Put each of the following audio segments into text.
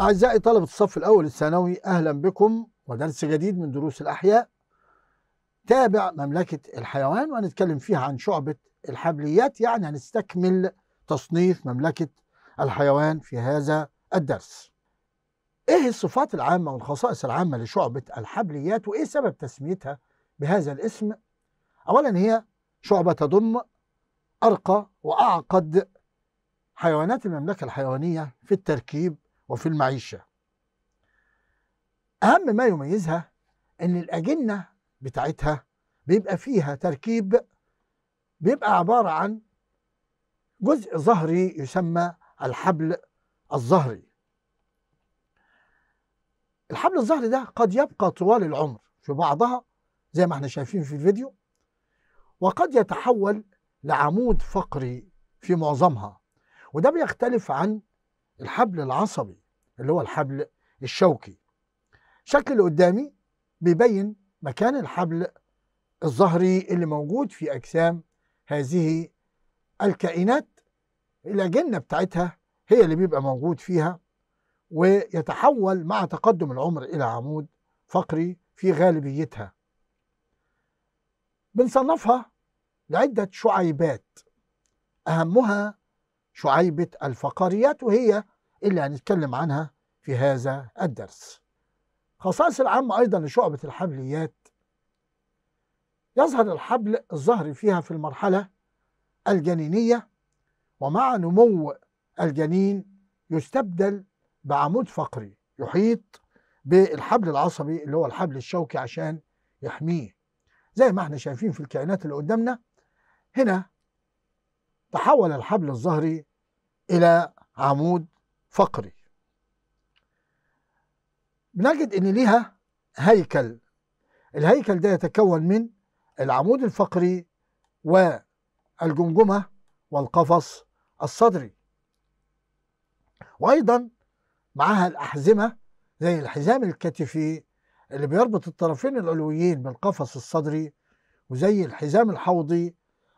أعزائي طلبة الصف الأول الثانوي أهلا بكم ودرس جديد من دروس الأحياء تابع مملكة الحيوان وهنتكلم فيها عن شعبة الحبليات يعني هنستكمل تصنيف مملكة الحيوان في هذا الدرس إيه الصفات العامة والخصائص العامة لشعبة الحبليات وإيه سبب تسميتها بهذا الاسم أولا هي شعبة تضم أرقى وأعقد حيوانات المملكة الحيوانية في التركيب وفي المعيشة أهم ما يميزها إن الأجنة بتاعتها بيبقى فيها تركيب بيبقى عبارة عن جزء ظهري يسمى الحبل الظهري الحبل الظهري ده قد يبقى طوال العمر في بعضها زي ما احنا شايفين في الفيديو وقد يتحول لعمود فقري في معظمها وده بيختلف عن الحبل العصبي اللي هو الحبل الشوكي الشكل اللي قدامي بيبين مكان الحبل الظهري اللي موجود في أجسام هذه الكائنات الأجنة بتاعتها هي اللي بيبقى موجود فيها ويتحول مع تقدم العمر إلى عمود فقري في غالبيتها بنصنفها لعدة شعيبات أهمها شعيبة الفقاريات وهي اللي هنتكلم عنها في هذا الدرس خصائص العامة أيضا لشعبة الحبليات يظهر الحبل الظهري فيها في المرحلة الجنينية ومع نمو الجنين يستبدل بعمود فقري يحيط بالحبل العصبي اللي هو الحبل الشوكي عشان يحميه زي ما احنا شايفين في الكائنات اللي قدامنا هنا تحول الحبل الظهري إلى عمود فقري بنجد إن ليها هيكل الهيكل ده يتكون من العمود الفقري والجمجمة والقفص الصدري وأيضا معها الأحزمة زي الحزام الكتفي اللي بيربط الطرفين العلويين بالقفص الصدري وزي الحزام الحوضي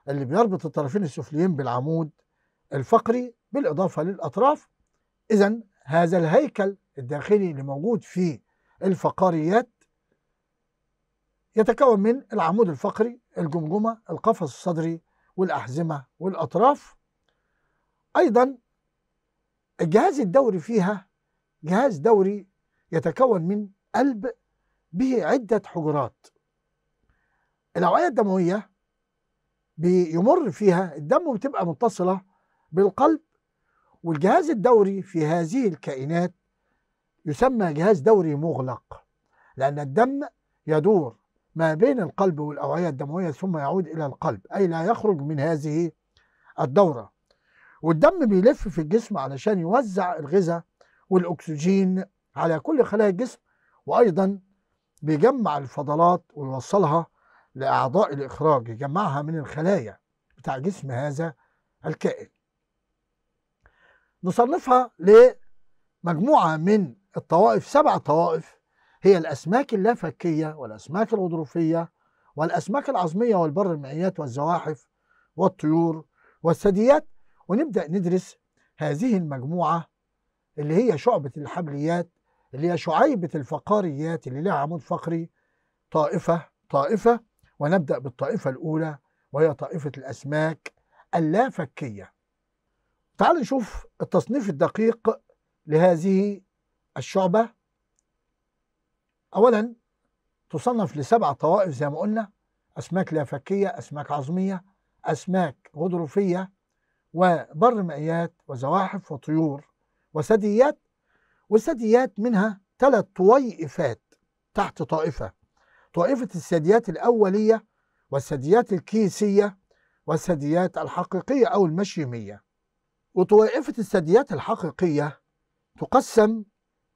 اللي بيربط الطرفين السفليين بالعمود الفقري بالإضافة للأطراف إذا هذا الهيكل الداخلي اللي موجود في الفقاريات يتكون من العمود الفقري الجمجمة القفص الصدري والأحزمة والأطراف أيضا الجهاز الدوري فيها جهاز دوري يتكون من قلب به عدة حجرات الأوعية الدموية بيمر فيها الدم بتبقى متصلة بالقلب والجهاز الدوري في هذه الكائنات يسمى جهاز دوري مغلق لأن الدم يدور ما بين القلب والأوعية الدموية ثم يعود إلى القلب أي لا يخرج من هذه الدورة والدم بيلف في الجسم علشان يوزع الغذاء والأكسجين على كل خلايا الجسم وأيضا بيجمع الفضلات ويوصلها لأعضاء الإخراج يجمعها من الخلايا بتاع جسم هذا الكائن نصنفها لمجموعة من الطوائف سبع طوائف هي الأسماك اللافكية والأسماك الغضروفية والأسماك العظمية والبر المائيات والزواحف والطيور والثدييات ونبدأ ندرس هذه المجموعة اللي هي شعبة الحبليات اللي هي شعيبة الفقاريات اللي لها عمود فقري طائفة طائفة ونبدأ بالطائفة الأولى وهي طائفة الأسماك اللافكية تعال نشوف التصنيف الدقيق لهذه الشعبة أولا تصنف لسبع طوائف زي ما قلنا أسماك لافكية أسماك عظمية أسماك غضروفية وبر مائيات وزواحف وطيور وثدييات والثدييات منها ثلاث طويفات تحت طائفة طائفة الثدييات الأولية والثدييات الكيسية والثدييات الحقيقية أو المشيمية وطوائفة الثدييات الحقيقية تقسم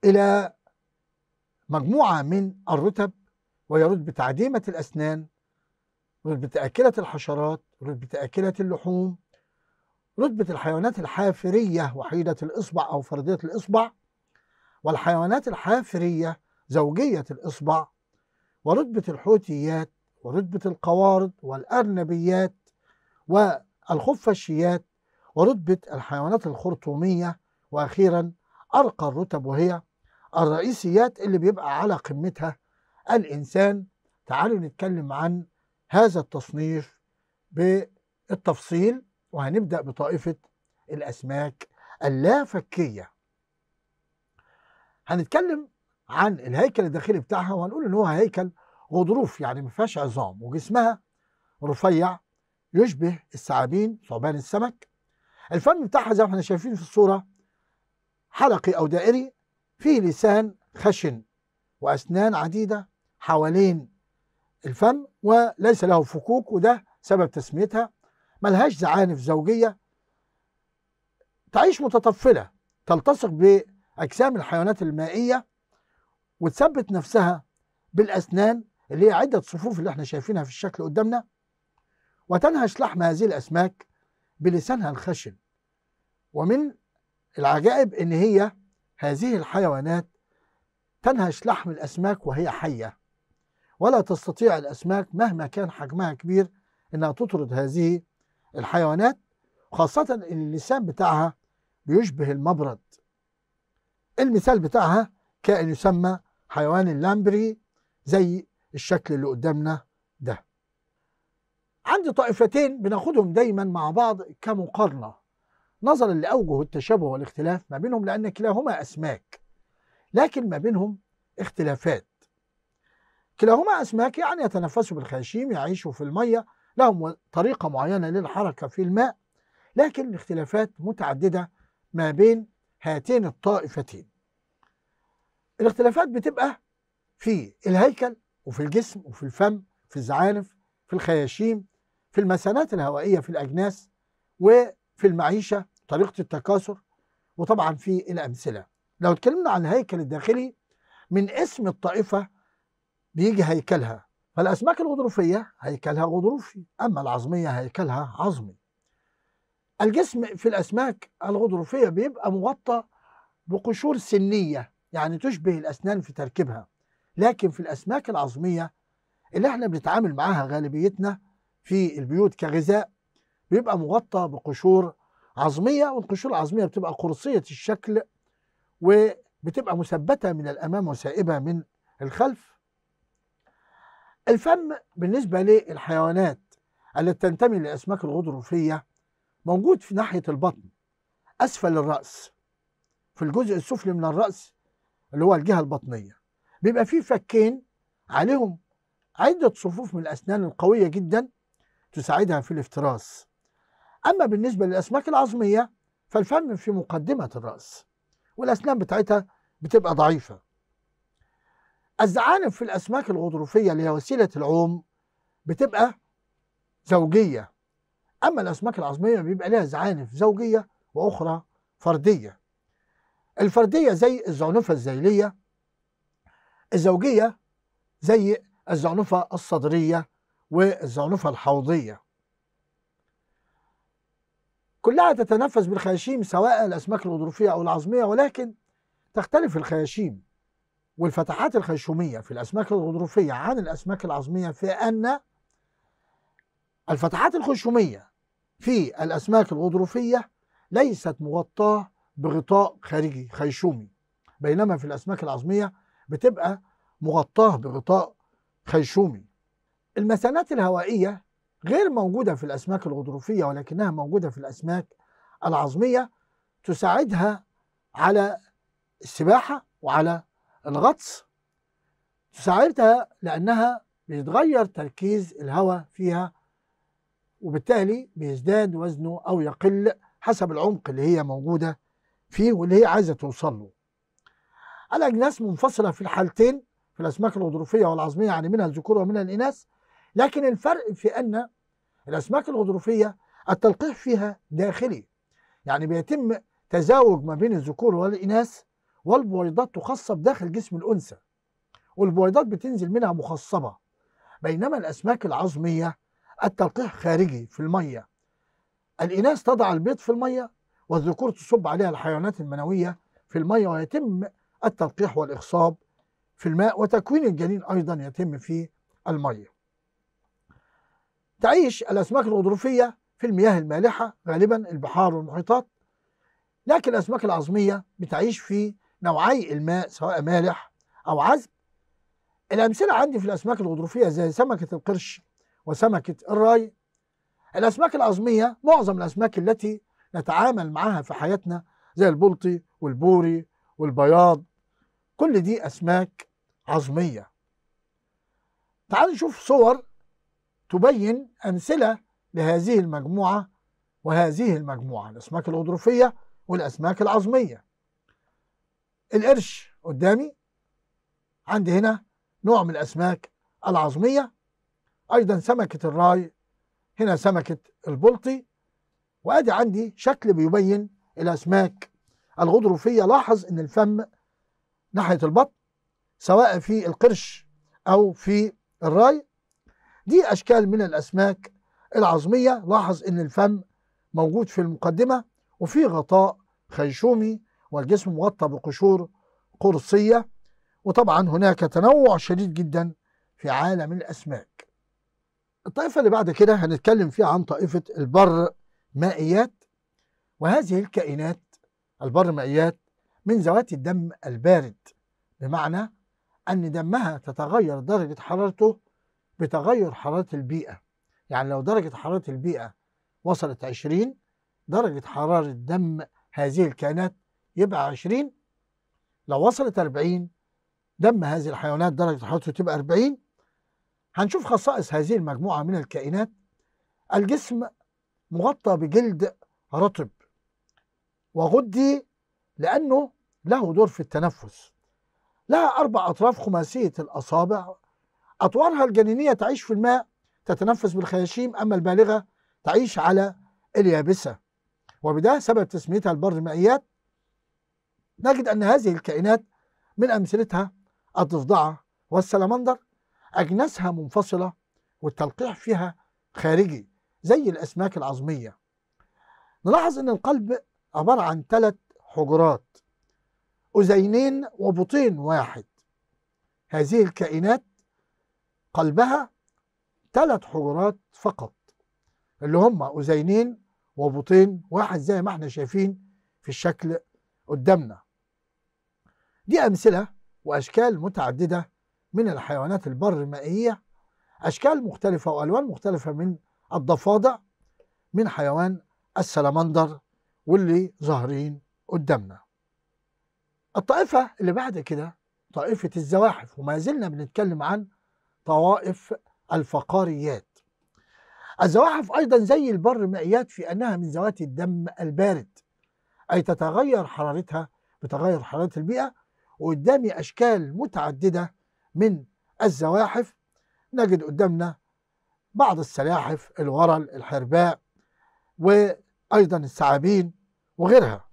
إلى مجموعة من الرتب وهي رتبة عديمة الأسنان رتبة آكلة الحشرات رتبة آكلة اللحوم رتبة الحيوانات الحافرية وحيدة الإصبع أو فردية الإصبع والحيوانات الحافرية زوجية الإصبع ورتبة الحوتيات ورتبة القوارض والأرنبيات والخفشيات ورتبة الحيوانات الخرطومية وأخيرا أرقى الرتب وهي الرئيسيات اللي بيبقى على قمتها الإنسان تعالوا نتكلم عن هذا التصنيف بالتفصيل وهنبدأ بطائفة الأسماك اللافكية هنتكلم عن الهيكل الداخلي بتاعها وهنقول ان هو هيكل غضروف يعني ما فيهاش عظام وجسمها رفيع يشبه الثعابين ثعبان السمك الفم بتاعها زي ما احنا شايفين في الصورة حلقي أو دائري فيه لسان خشن وأسنان عديدة حوالين الفم وليس له فكوك وده سبب تسميتها ملهاش زعانف زوجية تعيش متطفلة تلتصق بأجسام الحيوانات المائية وتثبت نفسها بالأسنان اللي هي عدة صفوف اللي احنا شايفينها في الشكل قدامنا وتنهش لحم هذه الأسماك بلسانها الخشن ومن العجائب ان هي هذه الحيوانات تنهش لحم الاسماك وهي حيه ولا تستطيع الاسماك مهما كان حجمها كبير انها تطرد هذه الحيوانات خاصه ان اللسان بتاعها بيشبه المبرد المثال بتاعها كائن يسمى حيوان اللامبري زي الشكل اللي قدامنا ده عندي طائفتين بناخدهم دايما مع بعض كمقارنه نظرا لأوجه التشابه والاختلاف ما بينهم لأن كلاهما أسماك لكن ما بينهم اختلافات كلاهما أسماك يعني يتنفسوا بالخياشيم يعيشوا في المية لهم طريقة معينة للحركة في الماء لكن الاختلافات متعددة ما بين هاتين الطائفتين الاختلافات بتبقى في الهيكل وفي الجسم وفي الفم في الزعانف في الخياشيم في المسانات الهوائية في الأجناس وفي المعيشة طريقه التكاثر وطبعا في الامثله لو اتكلمنا عن الهيكل الداخلي من اسم الطائفه بيجي هيكلها فالاسماك الغضروفيه هيكلها غضروفي اما العظميه هيكلها عظمي الجسم في الاسماك الغضروفيه بيبقى مغطى بقشور سنيه يعني تشبه الاسنان في تركيبها لكن في الاسماك العظميه اللي احنا بنتعامل معاها غالبيتنا في البيوت كغذاء بيبقى مغطى بقشور عظميه والقشور العظميه بتبقى قرصيه الشكل وبتبقى مثبته من الامام وسائبه من الخلف الفم بالنسبه للحيوانات التي تنتمي لاسماك الغضروفيه موجود في ناحيه البطن اسفل الراس في الجزء السفلي من الراس اللي هو الجهه البطنيه بيبقى فيه فكين عليهم عده صفوف من الاسنان القويه جدا تساعدها في الافتراس أما بالنسبة للأسماك العظمية فالفم في مقدمة الرأس والأسنان بتاعتها بتبقى ضعيفة الزعانف في الأسماك الغضروفية اللي هي وسيلة العوم بتبقى زوجية أما الأسماك العظمية بيبقى لها زعانف زوجية وأخرى فردية الفردية زي الزعنفة الزيلية الزوجية زي الزعنفة الصدرية والزعنفة الحوضية كلها تتنفس بالخياشيم سواء الأسماك الغضروفية أو العظمية ولكن تختلف الخياشيم والفتحات الخيشومية في الأسماك الغضروفية عن الأسماك العظمية في أن الفتحات الخيشومية في الأسماك الغضروفية ليست مغطاة بغطاء خارجي خيشومي بينما في الأسماك العظمية بتبقى مغطاة بغطاء خيشومي المثانات الهوائية غير موجودة في الأسماك الغضروفية ولكنها موجودة في الأسماك العظمية تساعدها على السباحة وعلى الغطس تساعدها لأنها بيتغير تركيز الهواء فيها وبالتالي بيزداد وزنه أو يقل حسب العمق اللي هي موجودة فيه واللي هي عايزة توصل له الأجناس منفصلة في الحالتين في الأسماك الغضروفية والعظمية يعني منها الذكور ومنها الإناث لكن الفرق في أن الأسماك الغضروفية التلقيح فيها داخلي يعني بيتم تزاوج ما بين الذكور والإناث والبويضات تخصب داخل جسم الأنثى والبويضات بتنزل منها مخصبة بينما الأسماك العظمية التلقيح خارجي في المية الإناث تضع البيض في المية والذكور تصب عليها الحيوانات المنوية في المية ويتم التلقيح والإخصاب في الماء وتكوين الجنين أيضا يتم في المية تعيش الأسماك الغضروفية في المياه المالحة غالبا البحار والمحيطات لكن الأسماك العظمية بتعيش في نوعي الماء سواء مالح أو عذب الأمثلة عندي في الأسماك الغضروفية زي سمكة القرش وسمكة الراي الأسماك العظمية معظم الأسماك التي نتعامل معها في حياتنا زي البلطي والبوري والبياض كل دي أسماك عظمية تعال نشوف صور تبين أمثلة لهذه المجموعة وهذه المجموعة الأسماك الغضروفية والأسماك العظمية القرش قدامي عندي هنا نوع من الأسماك العظمية أيضا سمكة الراي هنا سمكة البلطي وأدي عندي شكل بيبين الأسماك الغضروفية لاحظ أن الفم ناحية البطن سواء في القرش أو في الراي دي أشكال من الأسماك العظمية لاحظ أن الفم موجود في المقدمة وفي غطاء خيشومي والجسم مغطى بقشور قرصية وطبعا هناك تنوع شديد جدا في عالم الأسماك الطائفة اللي بعد كده هنتكلم فيها عن طائفة البر مائيات وهذه الكائنات البر مائيات من ذوات الدم البارد بمعنى أن دمها تتغير درجة حرارته بتغير حرارة البيئة يعني لو درجة حرارة البيئة وصلت 20 درجة حرارة دم هذه الكائنات يبقى 20 لو وصلت 40 دم هذه الحيوانات درجة حرارته تبقى 40 هنشوف خصائص هذه المجموعة من الكائنات الجسم مغطى بجلد رطب وغدي لأنه له دور في التنفس لها أربع أطراف خماسية الأصابع أطوارها الجنينية تعيش في الماء تتنفس بالخياشيم أما البالغة تعيش على اليابسة وبده سبب تسميتها البر المائيات نجد أن هذه الكائنات من أمثلتها الضفدعة والسلمندر أجناسها منفصلة والتلقيح فيها خارجي زي الأسماك العظمية نلاحظ أن القلب عبارة عن ثلاث حجرات أذينين وبطين واحد هذه الكائنات قلبها ثلاث حجرات فقط اللي هم أذينين وبطين واحد زي ما احنا شايفين في الشكل قدامنا دي أمثلة وأشكال متعددة من الحيوانات البر المائية أشكال مختلفة وألوان مختلفة من الضفادع من حيوان السلمندر واللي ظاهرين قدامنا الطائفة اللي بعد كده طائفة الزواحف وما زلنا بنتكلم عن طوائف الفقاريات الزواحف أيضا زي البر مائيات في أنها من ذوات الدم البارد أي تتغير حرارتها بتغير حرارة البيئة وقدامي أشكال متعددة من الزواحف نجد قدامنا بعض السلاحف الورل الحرباء وأيضا الثعابين وغيرها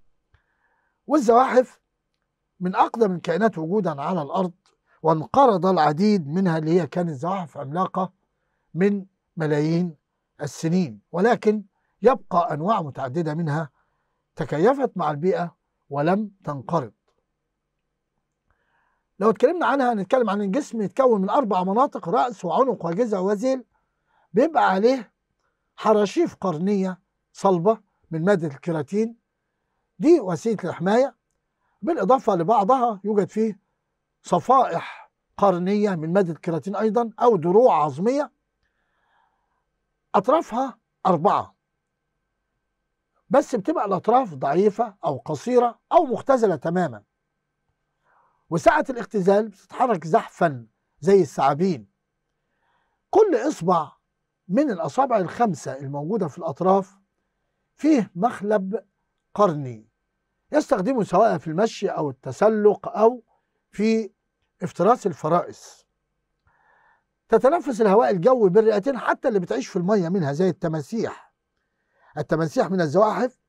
والزواحف من أقدم الكائنات وجودا على الأرض وانقرض العديد منها اللي هي كانت زواحف عملاقة من ملايين السنين ولكن يبقى أنواع متعددة منها تكيفت مع البيئة ولم تنقرض لو اتكلمنا عنها هنتكلم عن الجسم يتكون من أربع مناطق رأس وعنق وجزع وزيل بيبقى عليه حراشيف قرنية صلبة من مادة الكيراتين دي وسيلة الحماية بالإضافة لبعضها يوجد فيه صفائح قرنية من مادة الكيراتين أيضا أو دروع عظمية أطرافها أربعة بس بتبقى الأطراف ضعيفة أو قصيرة أو مختزلة تماما وساعة الاختزال بتتحرك زحفا زي الثعابين كل إصبع من الأصابع الخمسة الموجودة في الأطراف فيه مخلب قرني يستخدمه سواء في المشي أو التسلق أو في افتراس الفرائس تتنفس الهواء الجوي بالرئتين حتى اللي بتعيش في المية منها زي التماسيح التماسيح من الزواحف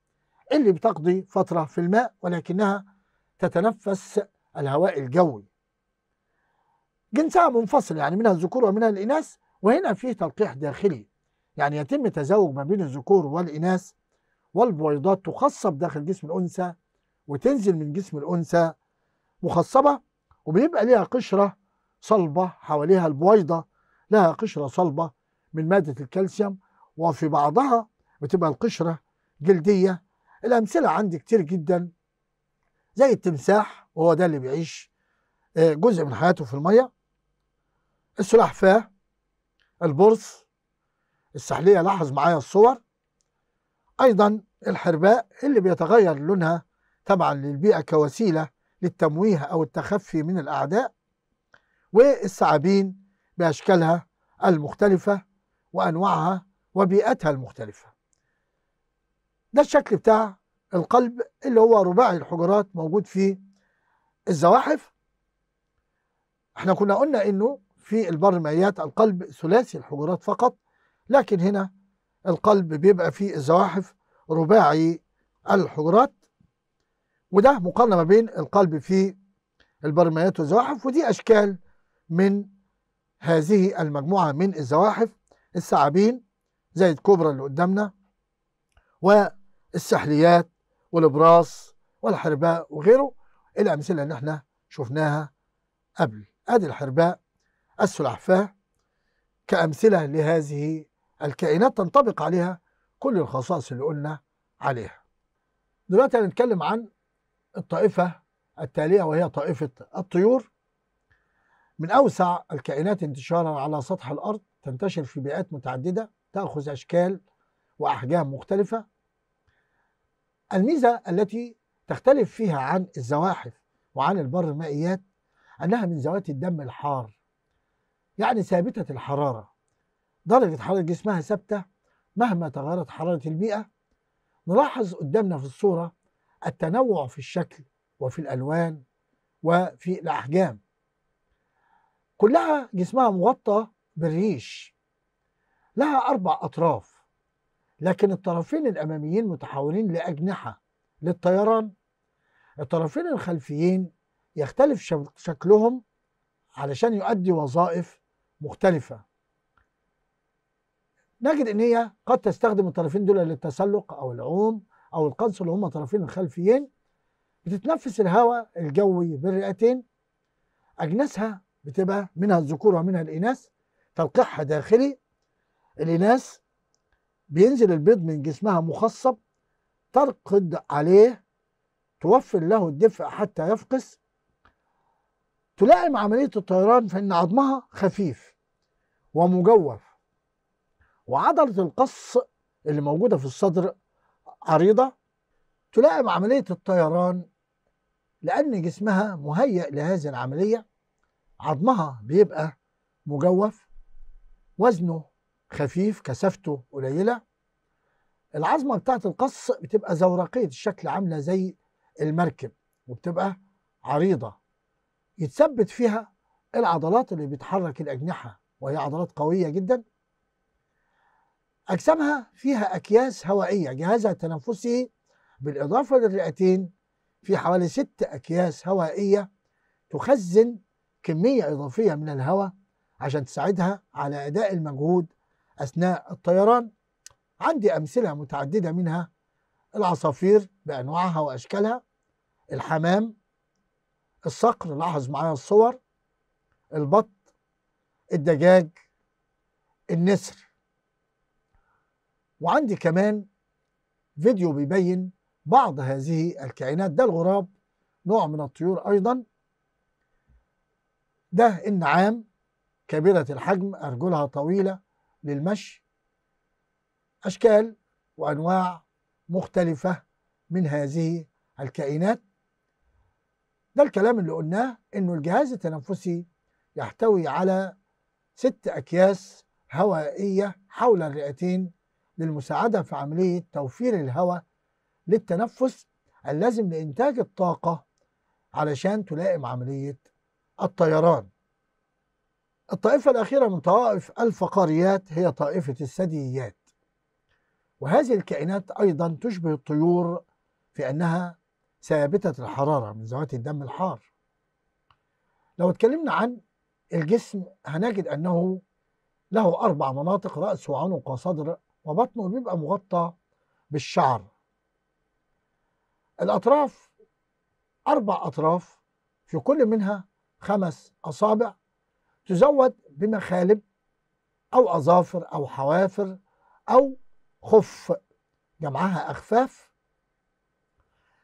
اللي بتقضي فترة في الماء ولكنها تتنفس الهواء الجوي جنسها منفصل يعني منها الذكور ومنها الإناث وهنا في تلقيح داخلي يعني يتم تزاوج ما بين الذكور والإناث والبويضات تخصب داخل جسم الأنثى وتنزل من جسم الأنثى مخصبة وبيبقى ليها قشرة صلبة حواليها البويضة لها قشرة صلبة من مادة الكالسيوم وفي بعضها بتبقى القشرة جلدية الأمثلة عندي كتير جدا زي التمساح وهو ده اللي بيعيش آه، جزء من حياته في المية السلحفاة البرص السحلية لاحظ معايا الصور أيضا الحرباء اللي بيتغير لونها طبعا للبيئة كوسيلة للتمويه أو التخفي من الأعداء والثعابين بأشكالها المختلفة وأنواعها وبيئتها المختلفة ده الشكل بتاع القلب اللي هو رباعي الحجرات موجود في الزواحف احنا كنا قلنا انه في البرميات القلب ثلاثي الحجرات فقط لكن هنا القلب بيبقى فيه الزواحف رباعي الحجرات وده مقارنه ما بين القلب في البرميات والزواحف ودي اشكال من هذه المجموعه من الزواحف الثعابين زي الكوبرا اللي قدامنا والسحليات والابراص والحرباء وغيره الامثله اللي احنا شفناها قبل ادي الحرباء السلحفاه كامثله لهذه الكائنات تنطبق عليها كل الخصائص اللي قلنا عليها دلوقتي هنتكلم عن الطائفة التالية وهي طائفة الطيور من أوسع الكائنات انتشارا على سطح الأرض تنتشر في بيئات متعددة تأخذ أشكال وأحجام مختلفة الميزة التي تختلف فيها عن الزواحف وعن البر المائيات أنها من ذوات الدم الحار يعني ثابتة الحرارة درجة حرارة جسمها ثابتة مهما تغيرت حرارة البيئة نلاحظ قدامنا في الصورة التنوع في الشكل وفي الألوان وفي الأحجام كلها جسمها مغطى بالريش لها أربع أطراف لكن الطرفين الأماميين متحولين لأجنحة للطيران الطرفين الخلفيين يختلف شكلهم علشان يؤدي وظائف مختلفة نجد ان هي قد تستخدم الطرفين دول للتسلق او العوم او القنص اللي هما طرفين الخلفيين بتتنفس الهواء الجوي بالرئتين اجناسها بتبقى منها الذكور ومنها الاناث تلقيحها داخلي الاناث بينزل البيض من جسمها مخصب ترقد عليه توفر له الدفء حتى يفقس تلائم عملية الطيران في أن عظمها خفيف ومجوف وعضلة القص اللي موجودة في الصدر عريضة تلائم عملية الطيران لأن جسمها مهيئ لهذه العملية عظمها بيبقى مجوف وزنه خفيف كثافته قليلة العظمة بتاعة القص بتبقى زورقية الشكل عاملة زي المركب وبتبقى عريضة يتثبت فيها العضلات اللي بيتحرك الأجنحة وهي عضلات قوية جدا أجسامها فيها أكياس هوائية جهازها التنفسي بالإضافة للرئتين في حوالي ست أكياس هوائية تخزن كمية إضافية من الهواء عشان تساعدها على أداء المجهود أثناء الطيران عندي أمثلة متعددة منها العصافير بأنواعها وأشكالها الحمام الصقر لاحظ معايا الصور البط الدجاج النسر وعندي كمان فيديو بيبين بعض هذه الكائنات ده الغراب نوع من الطيور أيضا ده النعام كبيرة الحجم أرجلها طويلة للمشي أشكال وأنواع مختلفة من هذه الكائنات ده الكلام اللي قلناه إنه الجهاز التنفسي يحتوي على ست أكياس هوائية حول الرئتين للمساعدة في عملية توفير الهواء للتنفس اللازم لإنتاج الطاقة علشان تلائم عملية الطيران الطائفة الأخيرة من طوائف الفقاريات هي طائفة الثدييات وهذه الكائنات أيضا تشبه الطيور في أنها ثابتة الحرارة من ذوات الدم الحار لو اتكلمنا عن الجسم هنجد أنه له أربع مناطق رأس وعنق وصدر وبطنه بيبقى مغطى بالشعر الأطراف أربع أطراف في كل منها خمس أصابع تزود بمخالب أو أظافر أو حوافر أو خف جمعها أخفاف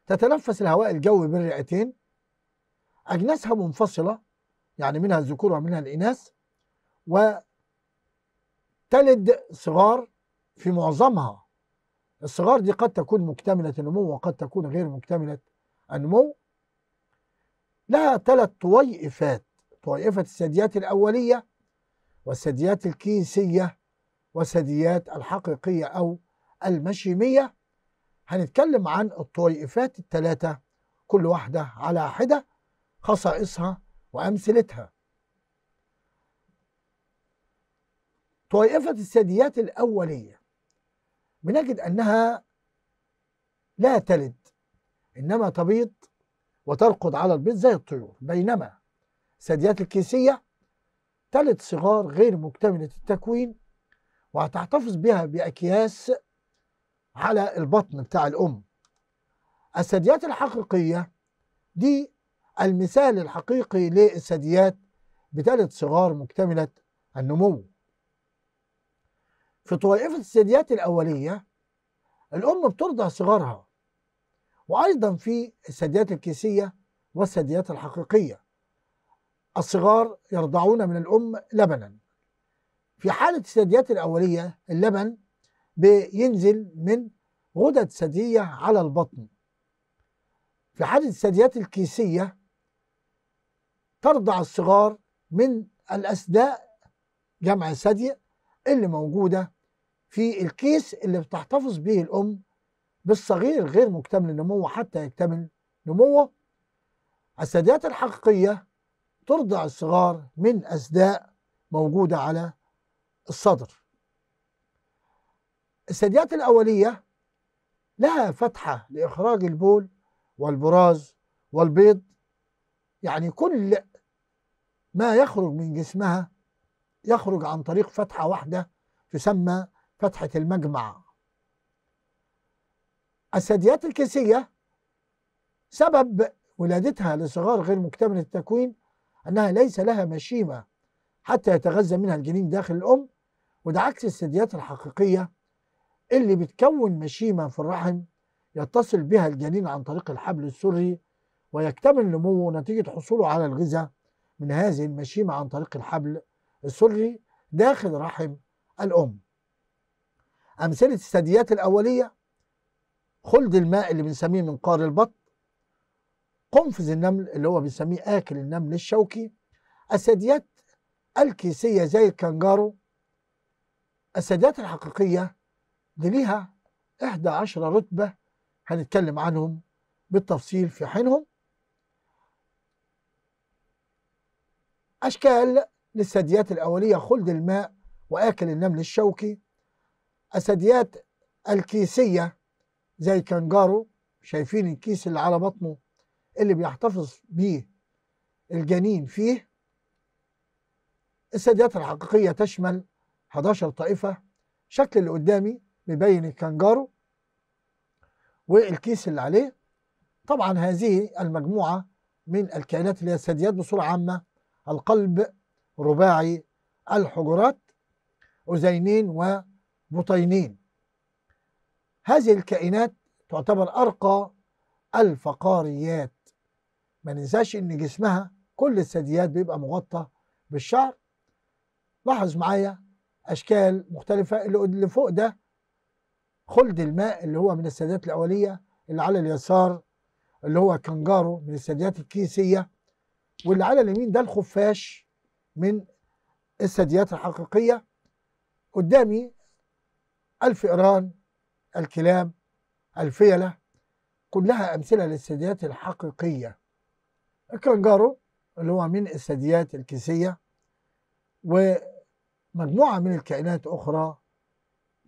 تتنفس الهواء الجوي بالرئتين أجناسها منفصلة يعني منها الذكور ومنها الإناث وتلد صغار في معظمها الصغار دي قد تكون مكتملة النمو وقد تكون غير مكتملة النمو لها ثلاث طويئفات طويئفة الثدييات الأولية والثدييات الكيسية والثدييات الحقيقية أو المشيمية هنتكلم عن الطويئفات الثلاثة كل واحدة على حدة خصائصها وأمثلتها طويئفة الثدييات الأولية بنجد أنها لا تلد إنما تبيض وترقد على البيض زي الطيور بينما الثدييات الكيسية تلد صغار غير مكتملة التكوين وهتحتفظ بها بأكياس على البطن بتاع الأم الثدييات الحقيقية دي المثال الحقيقي للثدييات بتلد صغار مكتملة النمو في طوائف السيديات الأولية الأم بترضع صغارها وأيضا في السيديات الكيسية والسيديات الحقيقية الصغار يرضعون من الأم لبنا في حالة السيديات الأولية اللبن بينزل من غدد ثدية على البطن في حالة الثدييات الكيسية ترضع الصغار من الأسداء جمع ثدي اللي موجودة في الكيس اللي بتحتفظ به الام بالصغير غير مكتمل النمو حتى يكتمل نموه الثدييات الحقيقيه ترضع الصغار من اسداء موجوده على الصدر الثدييات الاوليه لها فتحه لاخراج البول والبراز والبيض يعني كل ما يخرج من جسمها يخرج عن طريق فتحه واحده تسمى فتحة المجمع السديات الكيسية سبب ولادتها لصغار غير مكتملة التكوين أنها ليس لها مشيمة حتى يتغذى منها الجنين داخل الأم وده عكس السديات الحقيقية اللي بتكون مشيمة في الرحم يتصل بها الجنين عن طريق الحبل السري ويكتمل نموه نتيجة حصوله على الغذاء من هذه المشيمة عن طريق الحبل السري داخل رحم الأم أمثلة الثدييات الأولية خلد الماء اللي بنسميه منقار البط قنفذ النمل اللي هو بنسميه آكل النمل الشوكي الثدييات الكيسية زي الكنجارو الثدييات الحقيقية دي ليها 11 رتبة هنتكلم عنهم بالتفصيل في حينهم أشكال للثدييات الأولية خلد الماء وآكل النمل الشوكي اسديات الكيسية زي كانجارو شايفين الكيس اللي على بطنه اللي بيحتفظ بيه الجنين فيه الثدييات الحقيقية تشمل 11 طائفة شكل اللي قدامي بيبين الكنجارو والكيس اللي عليه طبعا هذه المجموعة من الكائنات اللي هي الثدييات بصورة عامة القلب رباعي الحجرات أذينين و بطينين هذه الكائنات تعتبر أرقى الفقاريات ما ننساش إن جسمها كل الثدييات بيبقى مغطى بالشعر لاحظ معايا أشكال مختلفة اللي فوق ده خلد الماء اللي هو من الثدييات الأولية اللي على اليسار اللي هو كنجارو من الثدييات الكيسية واللي على اليمين ده الخفاش من الثدييات الحقيقية قدامي الفئران الكلاب الفيلة كلها أمثلة للثدييات الحقيقية الكنجارو اللي هو من الثدييات الكيسية ومجموعة من الكائنات أخرى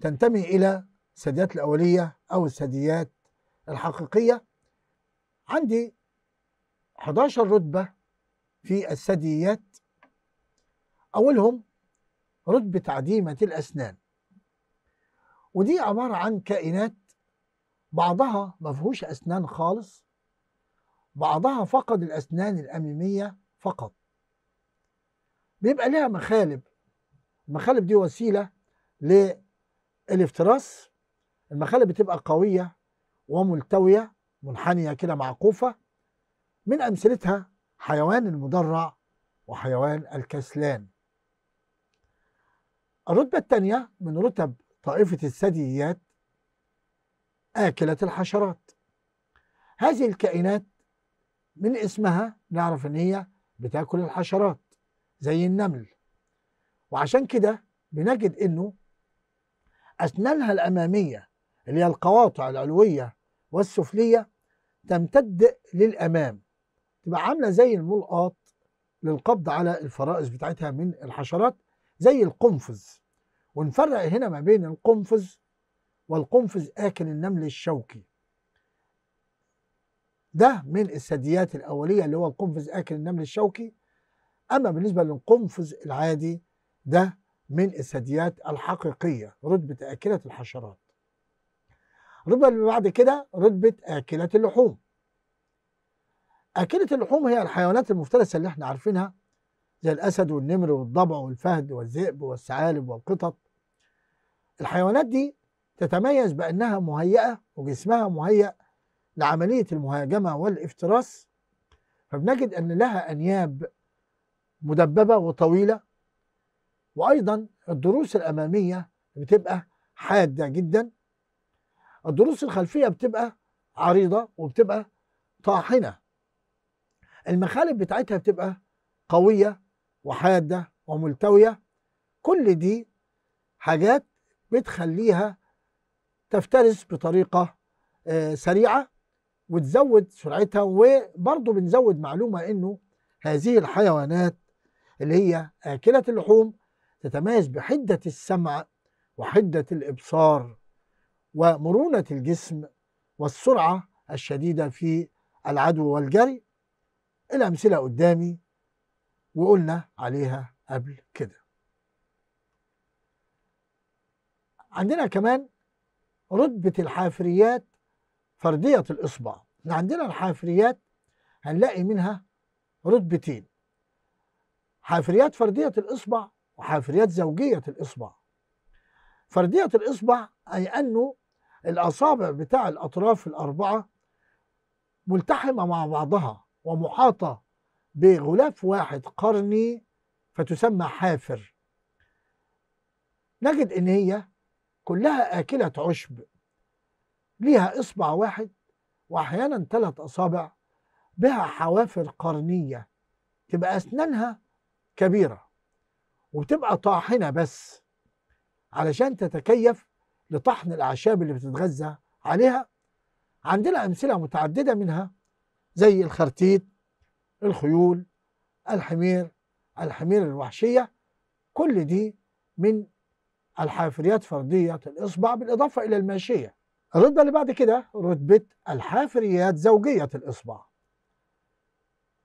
تنتمي إلى الثدييات الأولية أو الثدييات الحقيقية عندي 11 رتبة في الثدييات أولهم رتبة عديمة الأسنان ودي عبارة عن كائنات بعضها ما فيهوش أسنان خالص بعضها فقد الأسنان الأمامية فقط بيبقى لها مخالب المخالب دي وسيلة للافتراس المخالب بتبقى قوية وملتوية منحنية كده معقوفة من أمثلتها حيوان المدرع وحيوان الكسلان الرتبة الثانية من رتب طائفة الثدييات آكلة الحشرات هذه الكائنات من اسمها نعرف ان هي بتاكل الحشرات زي النمل وعشان كده بنجد انه اسنانها الاماميه اللي هي القواطع العلويه والسفليه تمتد للامام تبقى عامله زي الملقاط للقبض على الفرائس بتاعتها من الحشرات زي القنفذ ونفرق هنا ما بين القنفذ والقنفذ آكل النمل الشوكي ده من الثدييات الأولية اللي هو القنفذ آكل النمل الشوكي أما بالنسبة للقنفذ العادي ده من الثدييات الحقيقية رتبة آكلة الحشرات الرتبة اللي بعد كده رتبة آكلة اللحوم آكلة اللحوم هي الحيوانات المفترسة اللي احنا عارفينها زي الأسد والنمر والضبع والفهد والذئب والثعالب والقطط الحيوانات دي تتميز بأنها مهيئة وجسمها مهيئ لعملية المهاجمة والافتراس فبنجد أن لها أنياب مدببة وطويلة وأيضا الضروس الأمامية بتبقى حادة جدا الضروس الخلفية بتبقى عريضة وبتبقى طاحنة المخالب بتاعتها بتبقى قوية وحادة وملتوية كل دي حاجات بتخليها تفترس بطريقة آه، سريعة وتزود سرعتها وبرضه بنزود معلومة إنه هذه الحيوانات اللي هي آكلة اللحوم تتميز بحدة السمع وحدة الإبصار ومرونة الجسم والسرعة الشديدة في العدو والجري الأمثلة قدامي وقلنا عليها قبل كده عندنا كمان رتبة الحافريات فردية الإصبع عندنا الحافريات هنلاقي منها رتبتين حافريات فردية الإصبع وحافريات زوجية الإصبع فردية الإصبع أي أنه الأصابع بتاع الأطراف الأربعة ملتحمة مع بعضها ومحاطة بغلاف واحد قرني فتسمى حافر نجد ان هي كلها اكله عشب ليها اصبع واحد واحيانا ثلاث اصابع بها حوافر قرنيه تبقى اسنانها كبيره وبتبقى طاحنه بس علشان تتكيف لطحن الاعشاب اللي بتتغذى عليها عندنا امثله متعدده منها زي الخرتيت الخيول الحمير الحمير الوحشية كل دي من الحافريات فردية الإصبع بالإضافة إلى الماشية الرتبة اللي بعد كده رتبة الحافريات زوجية الإصبع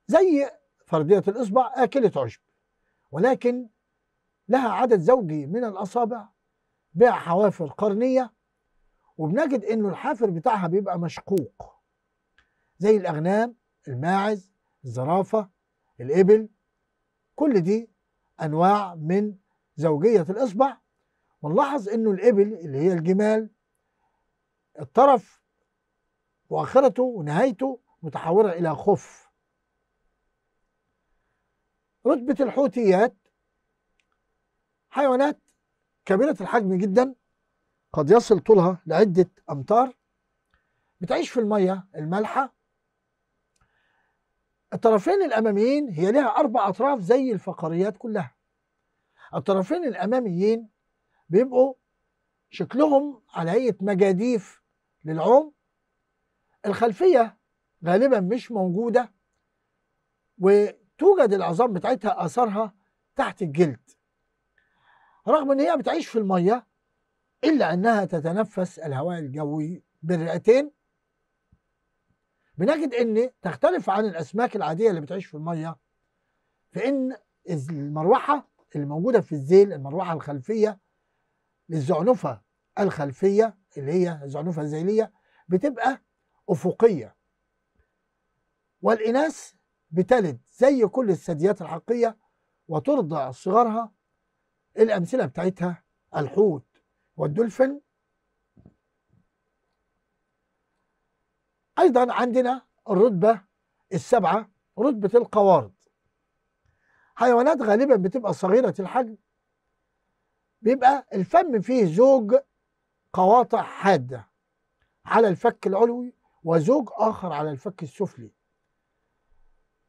زي فردية الإصبع آكلة عشب ولكن لها عدد زوجي من الأصابع بها حوافر قرنية وبنجد إنه الحافر بتاعها بيبقى مشقوق زي الأغنام الماعز الزرافة الإبل كل دي أنواع من زوجية الإصبع ونلاحظ إنه الإبل اللي هي الجمال الطرف وآخرته ونهايته متحورة إلى خف رتبة الحوتيات حيوانات كبيرة الحجم جدا قد يصل طولها لعدة أمتار بتعيش في المية المالحة الطرفين الاماميين هي لها اربع اطراف زي الفقريات كلها الطرفين الاماميين بيبقوا شكلهم على هيئه مجاديف للعوم الخلفيه غالبا مش موجوده وتوجد العظام بتاعتها اثارها تحت الجلد رغم ان هي بتعيش في الميه الا انها تتنفس الهواء الجوي بالرئتين بنجد ان تختلف عن الاسماك العاديه اللي بتعيش في الميه في ان المروحه اللي موجوده في الذيل المروحه الخلفيه للزعنفه الخلفيه اللي هي الزعنفه الذيليه بتبقى افقيه والاناث بتلد زي كل الثدييات الحقيقيه وترضع صغارها الامثله بتاعتها الحوت والدولفين أيضا عندنا الرتبة السبعة رتبة القوارض حيوانات غالبا بتبقى صغيرة الحجم بيبقى الفم فيه زوج قواطع حادة على الفك العلوي وزوج آخر على الفك السفلي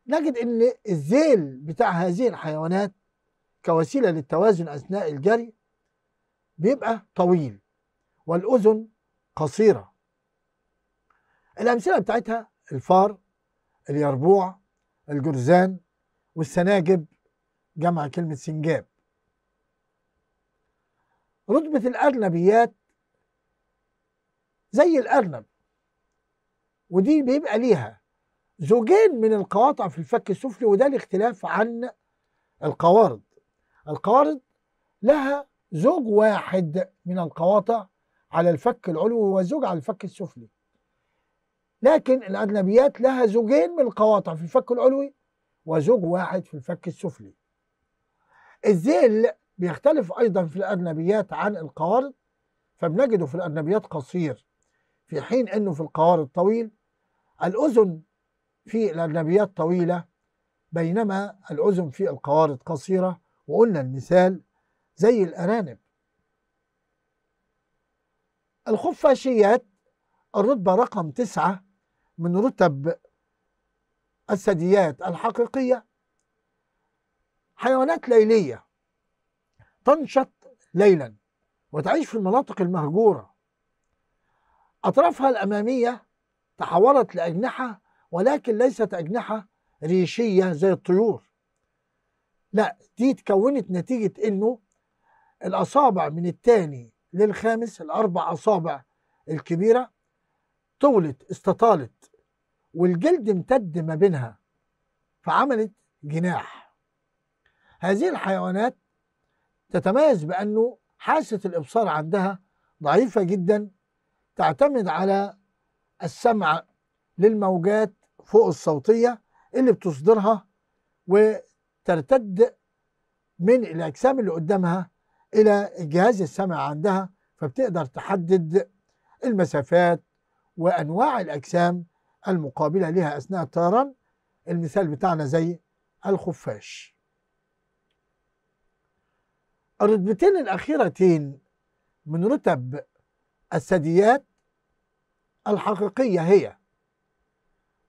نجد أن الذيل بتاع هذه الحيوانات كوسيلة للتوازن أثناء الجري بيبقى طويل والأذن قصيرة الأمثلة بتاعتها الفار اليربوع الجرزان والسناجب جمع كلمة سنجاب رتبة الأرنبيات زي الأرنب ودي بيبقى ليها زوجين من القواطع في الفك السفلي وده الاختلاف عن القوارض القوارض لها زوج واحد من القواطع على الفك العلوي وزوج على الفك السفلي لكن الأجنبيات لها زوجين من القواطع في الفك العلوي وزوج واحد في الفك السفلي الذيل بيختلف أيضا في الأجنبيات عن القوارض فبنجده في الأجنبيات قصير في حين أنه في القوارض طويل الأذن في الأجنبيات طويلة بينما الأذن في القوارض قصيرة وقلنا المثال زي الأرانب الخفاشيات الرتبة رقم تسعة من رتب الثدييات الحقيقية حيوانات ليلية تنشط ليلا وتعيش في المناطق المهجورة أطرافها الأمامية تحولت لأجنحة ولكن ليست أجنحة ريشية زي الطيور لا دي اتكونت نتيجة إنه الأصابع من الثاني للخامس الأربع أصابع الكبيرة طولت استطالت والجلد امتد ما بينها فعملت جناح هذه الحيوانات تتميز بأنه حاسة الإبصار عندها ضعيفة جدا تعتمد على السمع للموجات فوق الصوتية اللي بتصدرها وترتد من الأجسام اللي قدامها إلى الجهاز السمع عندها فبتقدر تحدد المسافات وأنواع الأجسام المقابلة لها أثناء الطيران المثال بتاعنا زي الخفاش الرتبتين الأخيرتين من رتب الثدييات الحقيقية هي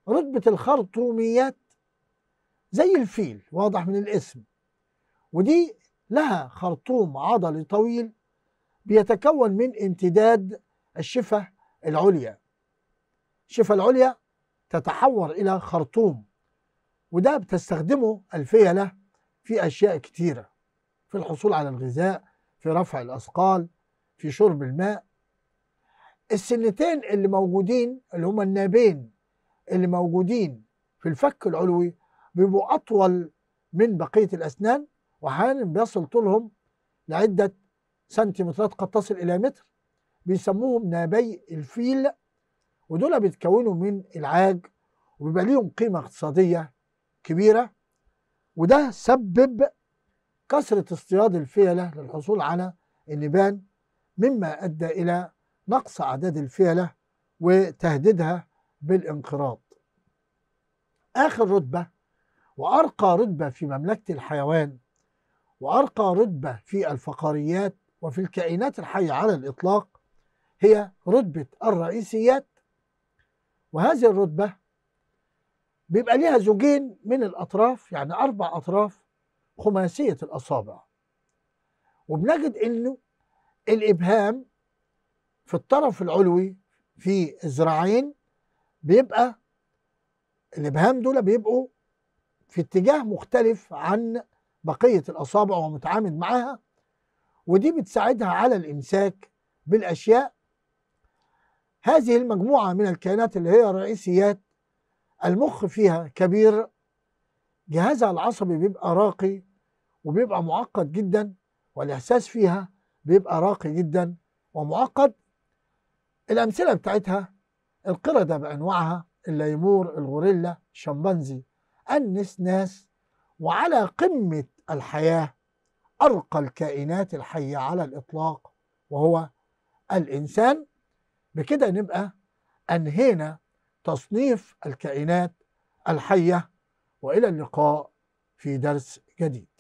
رتبة الخرطوميات زي الفيل واضح من الاسم ودي لها خرطوم عضلي طويل بيتكون من امتداد الشفة العليا شفا العليا تتحور إلى خرطوم وده بتستخدمه الفيلة في أشياء كتيرة في الحصول على الغذاء في رفع الأثقال في شرب الماء السنتين اللي موجودين اللي هما النابين اللي موجودين في الفك العلوي بيبقوا أطول من بقية الأسنان وأحيانا بيصل طولهم لعدة سنتيمترات قد تصل إلى متر بيسموهم نابي الفيل ودول بيتكونوا من العاج وبيبقى ليهم قيمة اقتصادية كبيرة وده سبب كثرة اصطياد الفيلة للحصول على النبان مما أدى إلى نقص أعداد الفيلة وتهديدها بالانقراض آخر رتبة وأرقى رتبة في مملكة الحيوان وأرقى رتبة في الفقاريات وفي الكائنات الحية على الإطلاق هي رتبة الرئيسيات وهذه الرتبة بيبقى ليها زوجين من الأطراف يعني أربع أطراف خماسية الأصابع وبنجد إنه الإبهام في الطرف العلوي في الذراعين بيبقى الإبهام دول بيبقوا في اتجاه مختلف عن بقية الأصابع ومتعامد معاها ودي بتساعدها على الإمساك بالأشياء هذه المجموعة من الكائنات اللي هي الرئيسيات المخ فيها كبير جهازها العصبي بيبقى راقي وبيبقى معقد جدا والإحساس فيها بيبقى راقي جدا ومعقد الأمثلة بتاعتها القردة بأنواعها الليمور الغوريلا الشمبانزي النسناس وعلى قمة الحياة أرقى الكائنات الحية على الإطلاق وهو الإنسان بكده نبقى أنهينا تصنيف الكائنات الحية وإلى اللقاء في درس جديد